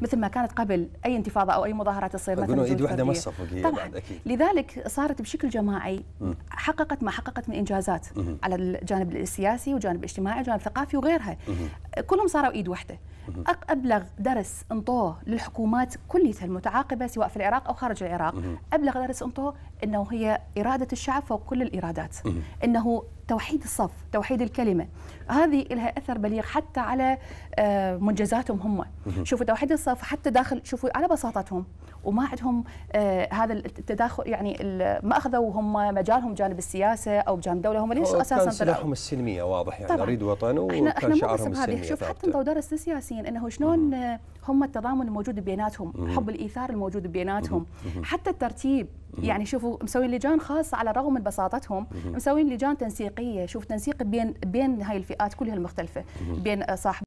مثل ما كانت قبل اي انتفاضه او اي مظاهره تصير مثلا ايد واحده ما طبعا أكيد. لذلك صارت بشكل جماعي حققت ما حققت من انجازات على الجانب السياسي وجانب الاجتماعي وجانب الثقافي وغيرها كلهم صاروا ايد واحده ابلغ درس انطوه للحكومات كليتها المتعاقبه سواء في العراق او خارج العراق ابلغ درس انطوه انه هي اراده الشعب فوق كل الارادات انه توحيد الصف توحيد الكلمه هذه لها اثر بليغ حتى على آه، منجزاتهم هم شوفوا توحيد الصف حتى داخل شوفوا على بساطتهم وما عندهم آه، هذا التداخل يعني ما اخذوا هم مجالهم جانب السياسه او بجانب الدوله هم ليش اساسا طلعوا سلاحهم السلميه واضح يعني اريد وطن وكان شعارهم السلميه شوف حتى انضوا درس السياسيين انه شلون هم التضامن الموجود بيناتهم حب الايثار الموجود بيناتهم حتى الترتيب يعني شوفوا مسوين لجان خاصه على الرغم من بساطتهم مسوين لجان تنسيقيه شوف تنسيق بين بين هاي الفئات كلها المختلفه بين صاحب